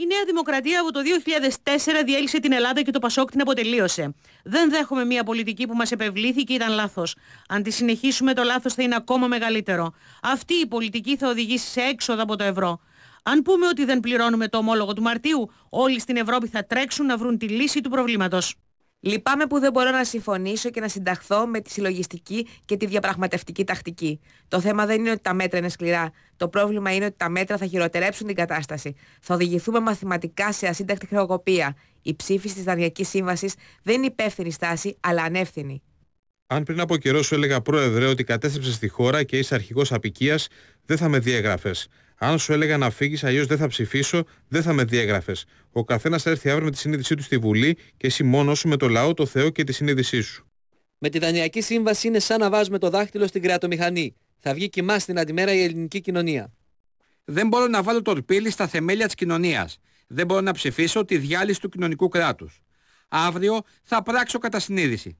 Η Νέα Δημοκρατία από το 2004 διέλυσε την Ελλάδα και το Πασόκ την αποτελείωσε. Δεν δέχομαι μια πολιτική που μας επευλήθη και ήταν λάθος. Αν τη συνεχίσουμε το λάθος θα είναι ακόμα μεγαλύτερο. Αυτή η πολιτική θα οδηγήσει σε έξοδα από το ευρώ. Αν πούμε ότι δεν πληρώνουμε το ομόλογο του Μαρτίου, όλοι στην Ευρώπη θα τρέξουν να βρουν τη λύση του προβλήματος. Λυπάμαι που δεν μπορώ να συμφωνήσω και να συνταχθώ με τη συλλογιστική και τη διαπραγματευτική τακτική. Το θέμα δεν είναι ότι τα μέτρα είναι σκληρά. Το πρόβλημα είναι ότι τα μέτρα θα χειροτερέψουν την κατάσταση. Θα οδηγηθούμε μαθηματικά σε ασύνταχτη χρεοκοπία. Η ψήφιση της Δανειακής Σύμβασης δεν είναι υπεύθυνη στάση, αλλά ανεύθυνη. Αν πριν από καιρό σου έλεγα, Πρόεδρε, ότι κατέστρεψες στη χώρα και είσαι αρχηγός απικίας, δεν θα με διέγραφες. Αν σου έλεγα να φύγεις, αλλιώς δεν θα ψηφίσω, δεν θα με διέγραφες. Ο καθένας θα έρθει αύριο με τη συνείδησή του στη Βουλή και εσύ μόνος σου με το λαό, το Θεό και τη συνείδησή σου. Με τη Δανειακή Σύμβαση είναι σαν να βάζουμε το δάχτυλο στην κρεατομηχανή. Θα βγει κοιμά στην αντιμέρα η ελληνική κοινωνία. Δεν μπορώ να βάλω τορπίλη στα θεμέλια της κοινωνίας. Δεν μπορώ να ψηφίσω τη διάλυση του κοινωνικού κράτους. Αύριο θα πράξω κατά συνείδηση.